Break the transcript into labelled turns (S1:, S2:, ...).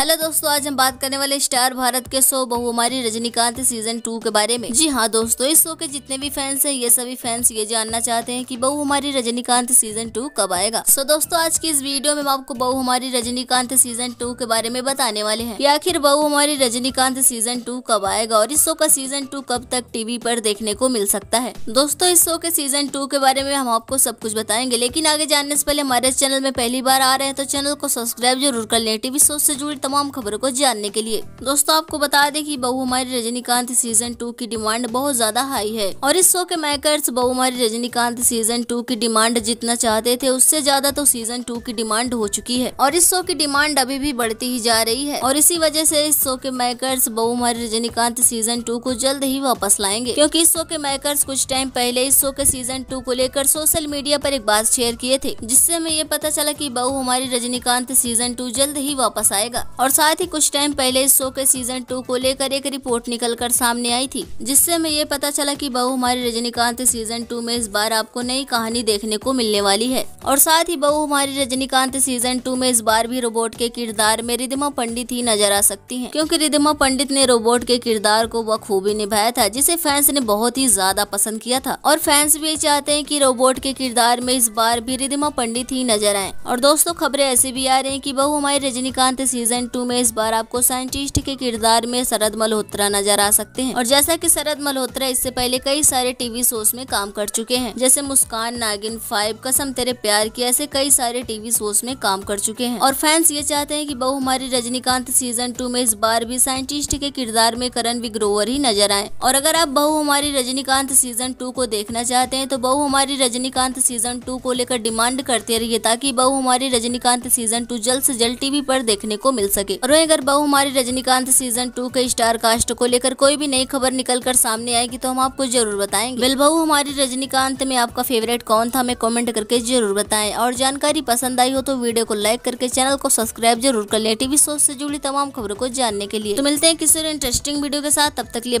S1: hello दोस्तों आज हम बात करने वाले स्टार भारत के show Bahumari Rajnikant season two के बारे में जी हाँ दोस्तों इस शो के जितने भी फैंस हैं ये सभी फैंस ये जानना चाहते हैं कि बहुमारी रजनीकांत सीजन टू कब आएगा सो दोस्तों आज की इस वीडियो में हम आपको बहुमारी रजनीकांत सीजन टू के बारे में बताने वाले हैं कि आखिर बहुमारी रजनीकांत सीजन टू कब आएगा और इस शो का सीजन टू कब तक टीवी पर देखने को मिल सकता है दोस्तों इस शो के सीजन टू के बारे में हम आपको सब कुछ बताएंगे लेकिन आगे जानने से पहले हमारे चैनल में पहली बार आ रहे हैं तो चैनल को सब्सक्राइब जरूर कर लें टीवी शो से जुड़ी तमाम खबरों को जानने के लिए दोस्तों आपको बता दें कि बहुमारी रजनीकांत सीजन टू की डिमांड बहुत ज्यादा हाई है और इस शो के makers Bahumari Rajnikant season two की डिमांड जितना चाहते थे उससे ज्यादा तो सीजन टू की डिमांड हो चुकी है और इस शो की डिमांड अभी भी बढ़ती ही जा रही है और इसी वजह से इस शो के makers Bahumari Rajnikant season two को जल्द ही वापस लाएंगे क्योंकि इस शो के मेकर्स कुछ टाइम पहले इस शो के सीजन टू को लेकर सोशल मीडिया पर एक बात शेयर किए थे जिससे हमें ये पता चला कि बहु हमारी रजनीकांत सीजन टू जल्द ही वापस आएगा और साथ ही कुछ टाइम पहले इस शो के सीजन टू को लेकर एक रिपोर्ट निकल कर सामने आई थी जिससे हमें ये पता चला की बहू हमारी रजनीकांत सीजन टू में इस बार आपको नई कहानी देखने को मिलने वाली है और साथ ही बहू हमारी रजनीकांत सीजन टू में इस बार भी रोबोट के किरदार में रिदिमा पंडित ही नजर आ सकती है क्यूँकी रिदिमा पंडित ने रोबोट के किरदार को बखूबी निभाया था जिसे फैंस ने बहुत ही ज्यादा पसंद किया था और फैंस भी चाहते है की रोबोट के किरदार में इस बार भी रिदिमा पंडित ही नजर आए और दोस्तों खबरें ऐसी भी आ रही है की बहू हमारी रजनीकांत सीजन सीजन टू में इस बार आपको साइंटिस्ट के किरदार में शरद मल्होत्रा नजर आ सकते हैं और जैसा की शरद मल्होत्रा इससे पहले कई सारे टीवी शोज में काम कर चुके हैं जैसे मुस्कान नागिन फाइव कसम तेरे प्यार की ऐसे कई सारे टीवी शोज में काम कर चुके हैं और फैंस ये चाहते हैं की बहु हमारी रजनीकांत सीजन टू में इस बार भी साइंटिस्ट के किरदार में करण विग्रोवर ही नजर आए और अगर आप बहु हमारी रजनीकांत सीजन टू को देखना चाहते हैं तो बहु हमारी रजनीकांत सीजन टू को लेकर डिमांड करते रहिए ताकि बहु हमारी रजनीकांत सीजन टू जल्द से जल्द टीवी पर देखने को मिल सके और वही अगर बहु हमारी रजनीकांत सीजन टू के स्टार कास्ट को लेकर कोई भी नई खबर निकल कर सामने आएगी तो हम आपको जरूर बताएंगे बिल बहु हमारी रजनीकांत में आपका फेवरेट कौन था हमें कॉमेंट करके जरूर बताएं और जानकारी पसंद आई हो तो वीडियो को लाइक करके चैनल को सब्सक्राइब जरूर कर ले टीवी शो ऐसी जुड़ी तमाम खबरों को जानने के लिए तो मिलते हैं किसी इंटरेस्टिंग वीडियो के साथ तब तक लिए